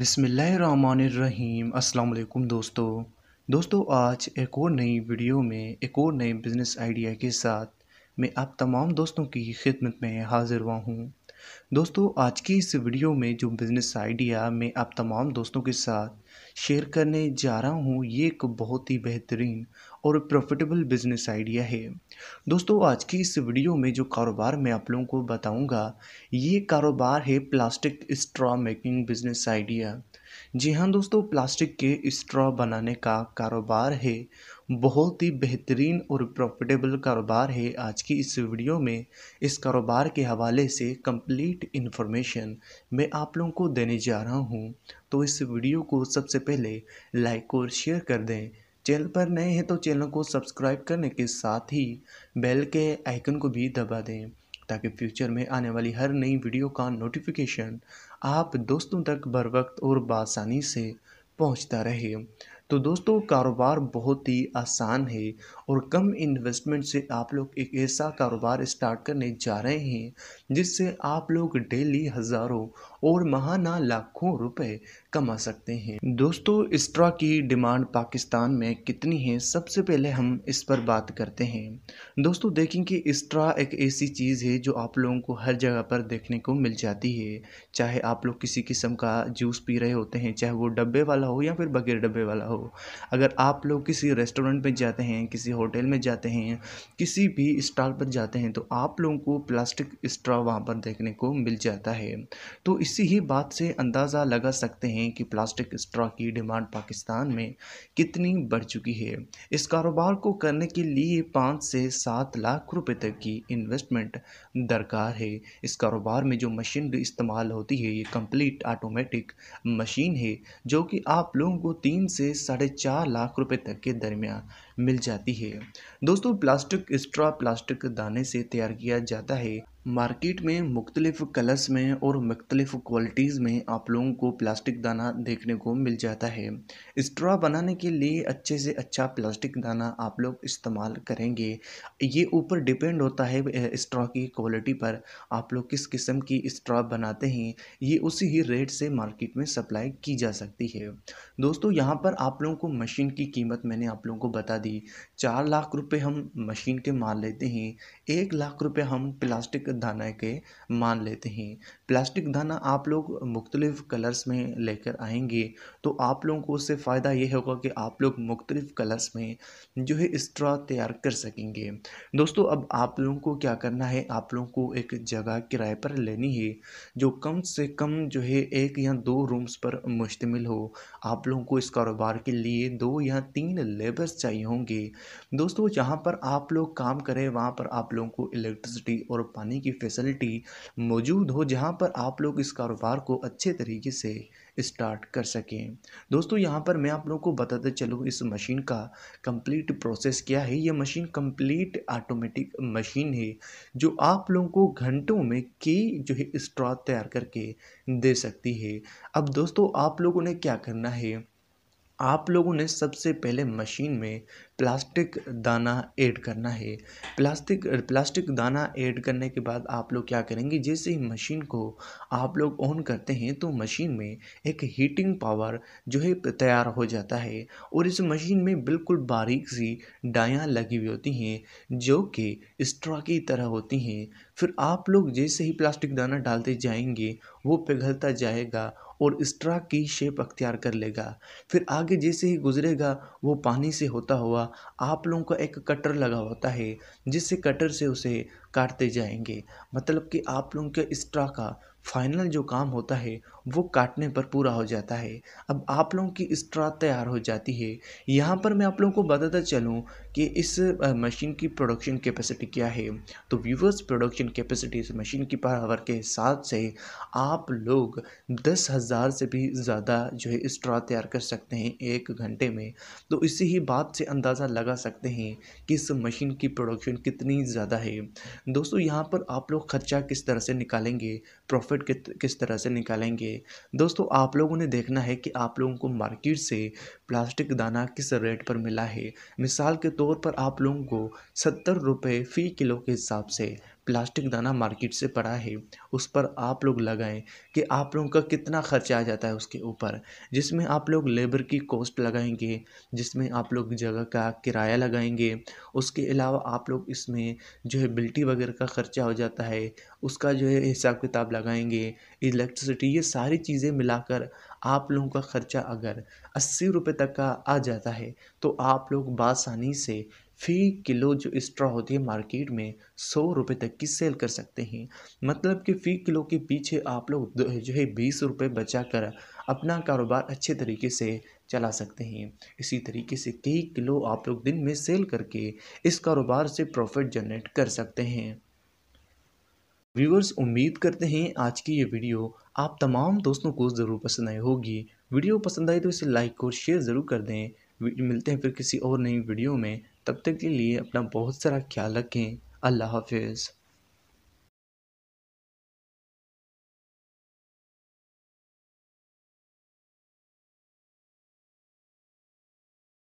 बिसमीम् अल्लाम दोस्तों दोस्तों आज एक और नई वीडियो में एक और नए बिज़नेस आइडिया के साथ मैं आप तमाम दोस्तों की खिदमत में हाज़िर हुआ हूँ दोस्तों आज की इस वीडियो में जो बिज़नेस आइडिया मैं आप तमाम दोस्तों के साथ शेयर करने जा रहा हूँ ये एक बहुत ही बेहतरीन और प्रॉफिटेबल बिजनेस आइडिया है दोस्तों आज की इस वीडियो में जो कारोबार मैं आप लोगों को बताऊँगा ये कारोबार है plastic straw making business idea जी हाँ दोस्तों प्लास्टिक के स्ट्रॉ बनाने का कारोबार है बहुत ही बेहतरीन और प्रॉफिटेबल कारोबार है आज की इस वीडियो में इस कारोबार के हवाले से कंप्लीट इन्फॉर्मेशन मैं आप लोगों को देने जा रहा हूँ तो इस वीडियो को सबसे पहले लाइक और शेयर कर दें चैनल पर नए हैं तो चैनल को सब्सक्राइब करने के साथ ही बेल के आइकन को भी दबा दें ताकि फ्यूचर में आने वाली हर नई वीडियो का नोटिफिकेशन आप दोस्तों तक बर वक्त और बासानी से पहुंचता रहे तो दोस्तों कारोबार बहुत ही आसान है और कम इन्वेस्टमेंट से आप लोग एक ऐसा कारोबार स्टार्ट करने जा रहे हैं जिससे आप लोग डेली हज़ारों और महाना लाखों रुपए कमा सकते हैं दोस्तों इस्ट्रा की डिमांड पाकिस्तान में कितनी है सबसे पहले हम इस पर बात करते हैं दोस्तों देखें कि इस्ट्रा एक ऐसी चीज़ है जो आप लोगों को हर जगह पर देखने को मिल जाती है चाहे आप लोग किसी किस्म का जूस पी रहे होते हैं चाहे वो डब्बे वाला हो या फिर बगैर डब्बे वाला हो हो अगर आप लोग किसी रेस्टोरेंट में जाते हैं किसी होटल में जाते हैं किसी भी स्टॉल पर जाते हैं तो आप लोगों को प्लास्टिक स्ट्रॉ वहाँ पर देखने को मिल जाता है तो इसी ही बात से अंदाज़ा लगा सकते हैं कि प्लास्टिक स्ट्रॉ की डिमांड पाकिस्तान में कितनी बढ़ चुकी है इस कारोबार को करने के लिए पाँच से सात लाख रुपये तक की इन्वेस्टमेंट दरकार है इस कारोबार में जो मशीन इस्तेमाल होती है ये कंप्लीट ऑटोमेटिक मशीन है जो कि आप लोगों को तीन से साढ़े चार लाख रुपए तक के दरमियान मिल जाती है दोस्तों प्लास्टिक स्ट्रॉ प्लास्टिक दाने से तैयार किया जाता है मार्केट में मुख्तलिफ़ कलर्स में और मुख्तलिफ़ क्वालिटीज़ में आप लोगों को प्लास्टिक दाना देखने को मिल जाता है स्ट्रॉ बनाने के लिए अच्छे से अच्छा प्लास्टिक दाना आप लोग इस्तेमाल करेंगे ये ऊपर डिपेंड होता है स्ट्रॉ की क्वालिटी पर आप लोग किस किस्म की स्ट्रॉ बनाते हैं ये उसी ही रेट से मार्केट में सप्लाई की जा सकती है दोस्तों यहाँ पर आप लोगों को मशीन की कीमत मैंने आप लोगों को बता दी चार लाख रुपये हम मशीन के मार लेते हैं एक लाख रुपये हम प्लास्टिक दाना के मान लेते हैं प्लास्टिक दाना आप लोग मुख्तलिफ़ कलर्स में लेकर आएंगे तो आप लोगों को उससे फ़ायदा ये होगा कि आप लोग मुख्तलिफ़ कलर्स में जो है स्ट्रा तैयार कर सकेंगे दोस्तों अब आप लोगों को क्या करना है आप लोगों को एक जगह किराए पर लेनी है जो कम से कम जो है एक या दो रूम्स पर मुश्तमिल हो आप लोगों को इस कारोबार के लिए दो या तीन लेबर्स चाहिए होंगे दोस्तों जहाँ पर आप लोग काम करें वहाँ पर आप लोगों को इलेक्ट्रिसिटी और पानी की फैसिलिटी मौजूद हो जहां पर आप लोग इस कारोबार को अच्छे तरीके से स्टार्ट कर सकें दोस्तों यहां पर मैं आप लोगों को बताते चलूँ इस मशीन का कंप्लीट प्रोसेस क्या है यह मशीन कंप्लीट ऑटोमेटिक मशीन है जो आप लोगों को घंटों में की जो है स्ट्रॉ तैयार करके दे सकती है अब दोस्तों आप लोगों ने क्या करना है आप लोगों ने सबसे पहले मशीन में प्लास्टिक दाना ऐड करना है प्लास्टिक प्लास्टिक दाना ऐड करने के बाद आप लोग क्या करेंगे जैसे ही मशीन को आप लोग ऑन करते हैं तो मशीन में एक हीटिंग पावर जो है तैयार हो जाता है और इस मशीन में बिल्कुल बारीक सी डायाँ लगी हुई होती हैं जो कि स्ट्रा की तरह होती हैं फिर आप लोग जैसे ही प्लास्टिक दाना डालते जाएंगे वो पिघलता जाएगा और स्ट्रा की शेप अख्तियार कर लेगा फिर आगे जैसे ही गुजरेगा वो पानी से होता हुआ अलावा आप लोगों का एक कटर लगा होता है जिससे कटर से उसे काटते जाएंगे मतलब कि आप लोगों के स्ट्रा का फाइनल जो काम होता है वो काटने पर पूरा हो जाता है अब आप लोगों की स्ट्रा तैयार हो जाती है यहाँ पर मैं आप लोगों को बताता चलूँ कि इस मशीन की प्रोडक्शन कैपेसिटी क्या है तो व्यूवर्स प्रोडक्शन कैपेसिटी इस मशीन की पावर के हिसाब से आप लोग दस हज़ार से भी ज़्यादा जो है स्ट्रा तैयार कर सकते हैं एक घंटे में तो इसी ही बात से अंदाज़ा लगा सकते हैं कि इस मशीन की प्रोडक्शन कितनी ज़्यादा है दोस्तों यहाँ पर आप लोग खर्चा किस तरह से निकालेंगे प्रॉफिट किस तरह से निकालेंगे दोस्तों आप लोगों ने देखना है कि आप लोगों को मार्केट से प्लास्टिक दाना किस रेट पर मिला है मिसाल के तौर पर आप लोगों को सत्तर रुपये फ़ी किलो के हिसाब से प्लास्टिक दाना मार्केट से पड़ा है उस पर आप लोग लगाएँ कि आप लोगों का कितना खर्चा आ जाता है उसके ऊपर जिसमें आप लोग लेबर की कॉस्ट लगाएंगे जिसमें आप लोग जगह का किराया लगाएंगे उसके अलावा आप लोग इसमें जो है बिल्टी वगैरह का खर्चा हो जाता है उसका जो है हिसाब किताब लगाएंगे इलेक्ट्रिसिटी ये सारी चीज़ें मिलाकर आप लोगों का खर्चा अगर अस्सी रुपये तक का आ जाता है तो आप लोग बासानी से फ़ी किलो जो स्ट्रॉ होती है मार्केट में सौ रुपये तक की सेल कर सकते हैं मतलब कि फ़ी किलो के पीछे आप लोग जो है बीस रुपये बचा कर अपना कारोबार अच्छे तरीके से चला सकते हैं इसी तरीके से कई किलो आप लोग दिन में सेल करके इस कारोबार से प्रॉफिट जनरेट कर सकते हैं व्यूअर्स उम्मीद करते हैं आज की ये वीडियो आप तमाम दोस्तों को ज़रूर पसंद आई होगी वीडियो पसंद आई तो इसे लाइक और शेयर ज़रूर कर दें मिलते हैं फिर किसी और नई वीडियो में तब तक के लिए अपना बहुत सारा ख्याल रखें अल्लाह हाफिज़